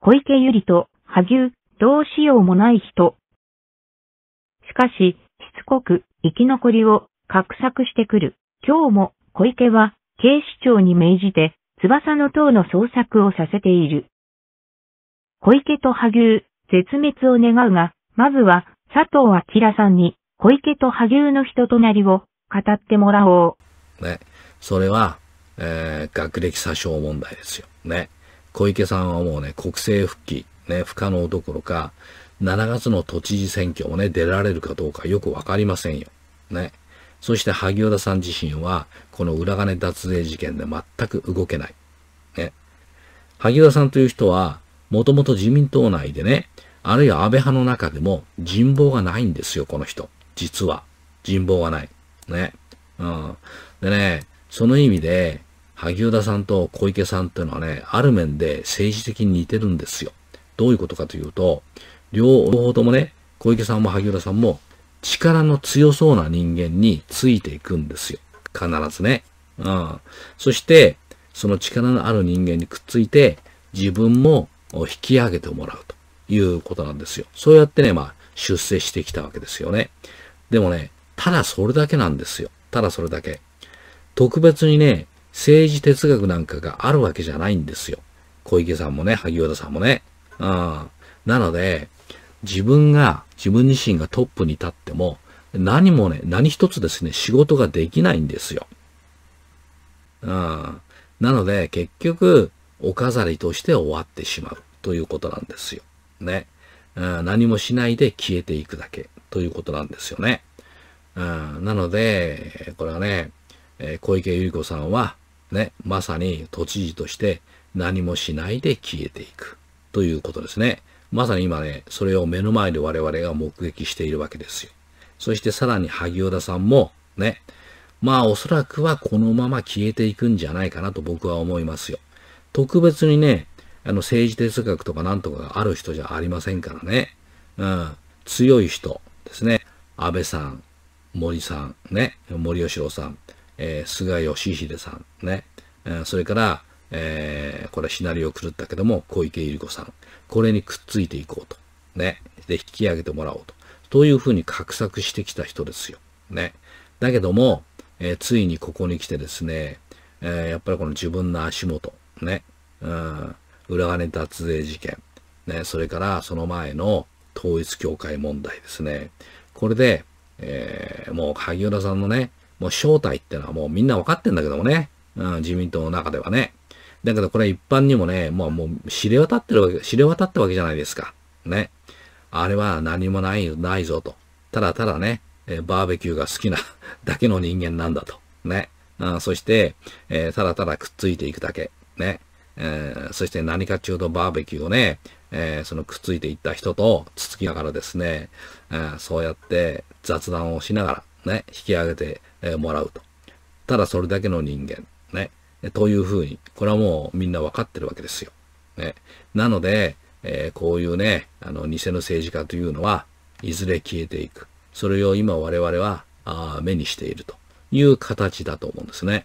小池ゆりと、萩生、どうしようもない人。しかし、しつこく生き残りを画策してくる。今日も小池は警視庁に命じて翼の塔の捜索をさせている。小池と萩生、絶滅を願うが、まずは佐藤明さんに小池と萩生の人となりを語ってもらおう。ね。それは、えー、学歴詐称問題ですよ。ね。小池さんはもうね、国政復帰、ね、不可能どころか、7月の都知事選挙もね、出られるかどうかよくわかりませんよ。ね。そして萩生田さん自身は、この裏金脱税事件で全く動けない。ね。萩生田さんという人は、もともと自民党内でね、あるいは安倍派の中でも人望がないんですよ、この人。実は。人望がない。ね。うん。でね、その意味で、萩生田さんと小池さんっていうのはね、ある面で政治的に似てるんですよ。どういうことかというと、両方ともね、小池さんも萩生田さんも力の強そうな人間についていくんですよ。必ずね。うん。そして、その力のある人間にくっついて、自分も引き上げてもらうということなんですよ。そうやってね、まあ、出世してきたわけですよね。でもね、ただそれだけなんですよ。ただそれだけ。特別にね、政治哲学なんかがあるわけじゃないんですよ。小池さんもね、萩生田さんもね。うん。なので、自分が、自分自身がトップに立っても、何もね、何一つですね、仕事ができないんですよ。うん。なので、結局、お飾りとして終わってしまうということなんですよ。ね。うん、何もしないで消えていくだけということなんですよね。うん、なので、これはね、小池百合子さんは、ね、まさに都知事として何もしないで消えていくということですね。まさに今ね、それを目の前で我々が目撃しているわけですよ。そしてさらに萩生田さんもね、まあおそらくはこのまま消えていくんじゃないかなと僕は思いますよ。特別にね、あの政治哲学とかなんとかがある人じゃありませんからね。うん。強い人ですね。安倍さん、森さん、ね、森喜朗さん。えー、菅義偉さんね、えそれから、えー、これシナリオ狂ったけども、小池百合子さん。これにくっついていこうと。ね。で、引き上げてもらおうと。というふうに画策してきた人ですよ。ね。だけども、えー、ついにここに来てですね、えー、やっぱりこの自分の足元、ね。うん。裏金脱税事件。ね。それからその前の統一教会問題ですね。これで、えー、もう萩生田さんのね、もう正体ってのはもうみんな分かってんだけどもね。うん、自民党の中ではね。だけどこれ一般にもね、もうもう知れ渡ってるわけ、知れ渡ったわけじゃないですか。ね。あれは何もない、ないぞと。ただただね、えバーベキューが好きな だけの人間なんだと。ね。ん、そして、えー、ただただくっついていくだけ。ね。えー、そして何か中とバーベキューをね、えー、そのくっついていった人とつつきながらですね、えそうやって雑談をしながら、ね、引き上げて、もらうと。ただそれだけの人間、ね、というふうに、これはもうみんなわかってるわけですよ。ね、なので、えー、こういうね、あの、偽の政治家というのは、いずれ消えていく。それを今我々は、あ目にしているという形だと思うんですね。